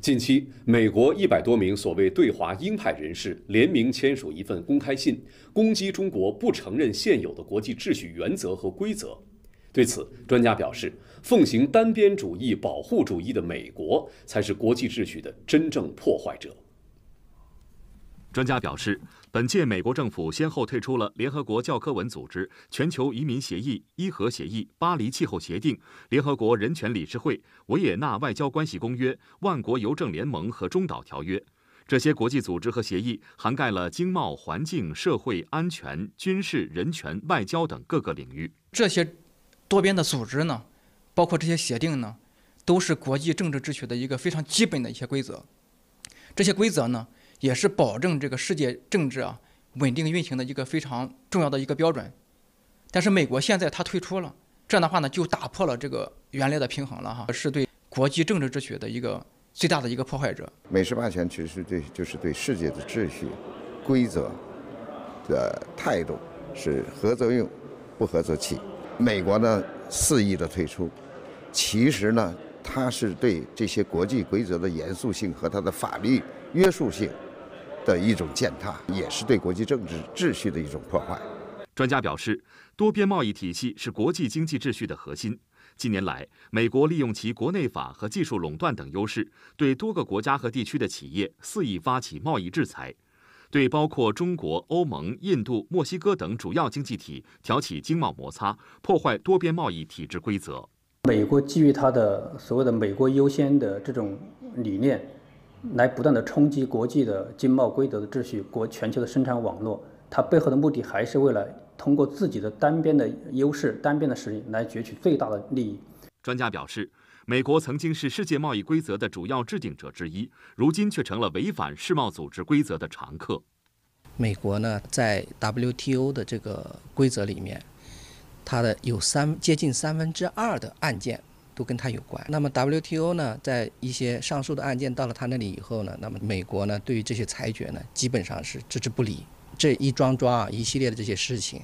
近期，美国一百多名所谓“对华鹰派”人士联名签署一份公开信，攻击中国不承认现有的国际秩序原则和规则。对此，专家表示，奉行单边主义、保护主义的美国才是国际秩序的真正破坏者。专家表示，本届美国政府先后退出了联合国教科文组织、全球移民协议、伊核协议、巴黎气候协定、联合国人权理事会、维也纳外交关系公约、万国邮政联盟和中导条约。这些国际组织和协议涵盖了经贸、环境、社会、安全、军事、人权、外交等各个领域。这些多边的组织呢，包括这些协定呢，都是国际政治秩序的一个非常基本的一些规则。这些规则呢？也是保证这个世界政治啊稳定运行的一个非常重要的一个标准，但是美国现在它退出了，这样的话呢就打破了这个原来的平衡了哈，是对国际政治秩序的一个最大的一个破坏者。美式霸权其实对就是对世界的秩序、规则的态度是合作用，不合作弃。美国呢肆意的退出，其实呢它是对这些国际规则的严肃性和它的法律约束性。的一种践踏，也是对国际政治秩序的一种破坏。专家表示，多边贸易体系是国际经济秩序的核心。近年来，美国利用其国内法和技术垄断等优势，对多个国家和地区的企业肆意发起贸易制裁，对包括中国、欧盟、印度、墨西哥等主要经济体挑起经贸摩擦，破坏多边贸易体制规则。美国基于它的所谓的“美国优先”的这种理念。来不断的冲击国际的经贸规则的秩序，国全球的生产网络，它背后的目的还是为了通过自己的单边的优势、单边的实力来攫取最大的利益。专家表示，美国曾经是世界贸易规则的主要制定者之一，如今却成了违反世贸组织规则的常客。美国呢，在 WTO 的这个规则里面，它的有三接近三分之二的案件。都跟他有关。那么 WTO 呢，在一些上诉的案件到了他那里以后呢，那么美国呢，对于这些裁决呢，基本上是置之不理。这一桩桩啊，一系列的这些事情，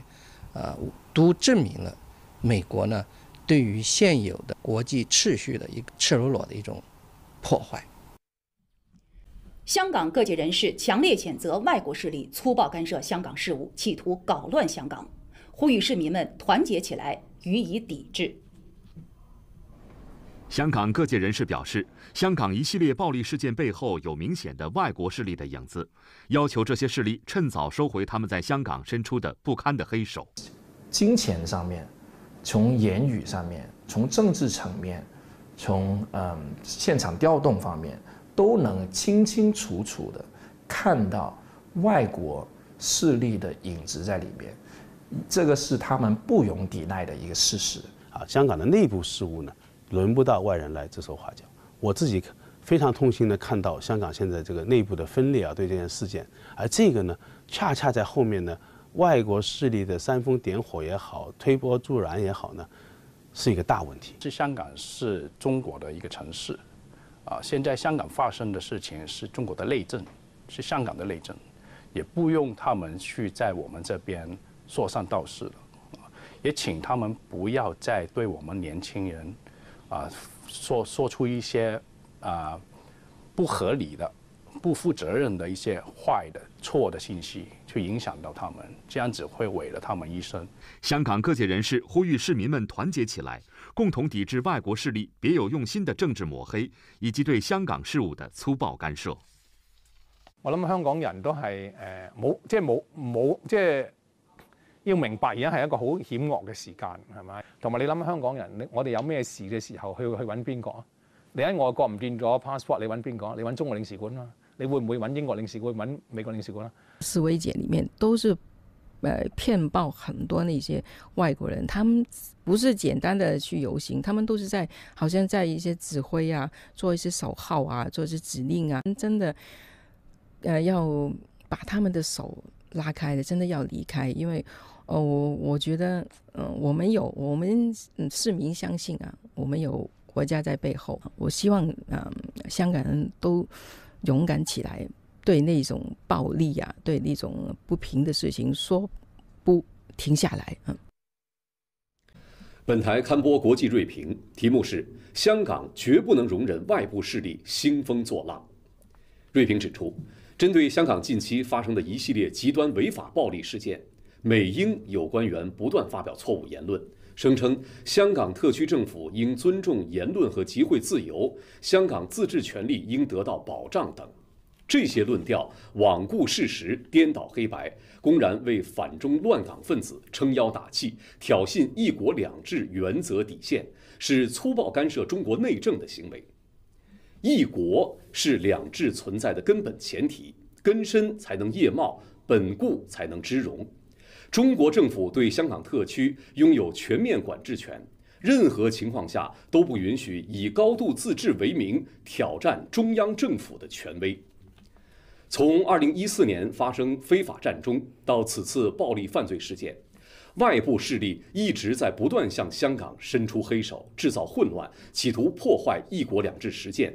啊，都证明了美国呢，对于现有的国际秩序的一个赤裸裸的一种破坏。香港各界人士强烈谴责外国势力粗暴干涉香港事务，企图搞乱香港，呼吁市民们团结起来予以抵制。香港各界人士表示，香港一系列暴力事件背后有明显的外国势力的影子，要求这些势力趁早收回他们在香港伸出的不堪的黑手。金钱上面，从言语上面，从政治层面，从嗯现场调动方面，都能清清楚楚的看到外国势力的影子在里面，这个是他们不容抵赖的一个事实。啊，香港的内部事务呢？轮不到外人来指手画脚，我自己非常痛心地看到香港现在这个内部的分裂啊，对这件事件，而这个呢，恰恰在后面呢，外国势力的煽风点火也好，推波助澜也好呢，是一个大问题。这香港是中国的一个城市，啊，现在香港发生的事情是中国的内政，是香港的内政，也不用他们去在我们这边说三道四了，也请他们不要再对我们年轻人。啊，说说出一些啊不合理的、不负责任的一些坏的、错的信息，去影响到他们，这样子会毁了他们一生。香港各界人士呼吁市民们团结起来，共同抵制外国势力别有用心的政治抹黑以及对香港事务的粗暴干涉。我谂香港人都系诶，冇即系冇冇即系。要明白，而家係一個好險惡嘅時間，係咪？同埋你諗香港人，我哋有咩事嘅時候去去揾邊個啊？你喺外國唔見咗 passport，你揾邊個？你揾中國領事館啦。你會唔會揾英國領事館？揾美國領事館啦？示威者裡面都是誒騙爆很多那些外国人，他们不是简单的去游行，他们都是在好像在一些指挥啊，做一些手号啊，做一些指令啊。真的，呃，要把他们的手拉开的，真的要离开，因为。哦，我我觉得，嗯，我们有我们市民相信啊，我们有国家在背后。我希望嗯香港人都勇敢起来，对那种暴力呀，对那种不平的事情说不停下来。嗯。本台刊播国际锐评，题目是：香港绝不能容忍外部势力兴风作浪。锐评指出，针对香港近期发生的一系列极端违法暴力事件。美英有官员不断发表错误言论，声称香港特区政府应尊重言论和集会自由，香港自治权利应得到保障等，这些论调罔顾事实，颠倒黑白，公然为反中乱港分子撑腰打气，挑衅“一国两制”原则底线，是粗暴干涉中国内政的行为。一国是两制存在的根本前提，根深才能叶茂，本固才能枝荣。中国政府对香港特区拥有全面管制权，任何情况下都不允许以高度自治为名挑战中央政府的权威。从2014年发生非法占中到此次暴力犯罪事件，外部势力一直在不断向香港伸出黑手，制造混乱，企图破坏“一国两制”实践，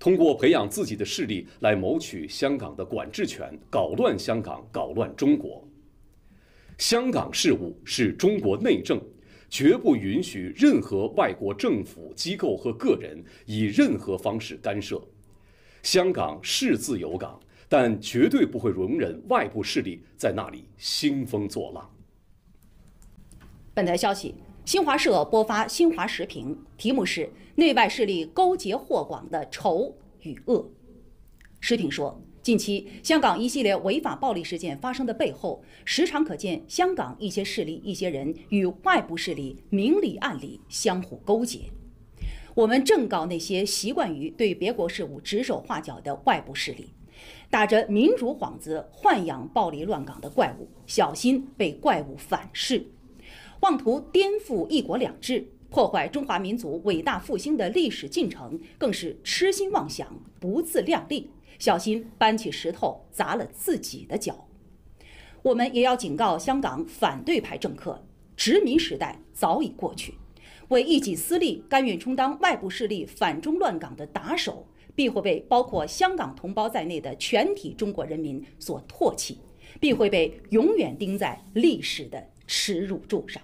通过培养自己的势力来谋取香港的管制权，搞乱香港，搞乱中国。香港事务是中国内政，绝不允许任何外国政府机构和个人以任何方式干涉。香港是自由港，但绝对不会容忍外部势力在那里兴风作浪。本台消息：新华社播发《新华时评》，题目是“内外势力勾结霍广的仇与恶”。施平说，近期香港一系列违法暴力事件发生的背后，时常可见香港一些势力、一些人与外部势力明里暗里相互勾结。我们正告那些习惯于对别国事务指手画脚的外部势力，打着民主幌子豢养暴力乱港的怪物，小心被怪物反噬。妄图颠覆“一国两制”，破坏中华民族伟大复兴的历史进程，更是痴心妄想、不自量力。小心搬起石头砸了自己的脚。我们也要警告香港反对派政客，殖民时代早已过去，为一己私利甘愿充当外部势力反中乱港的打手，必会被包括香港同胞在内的全体中国人民所唾弃，必会被永远钉在历史的耻辱柱上。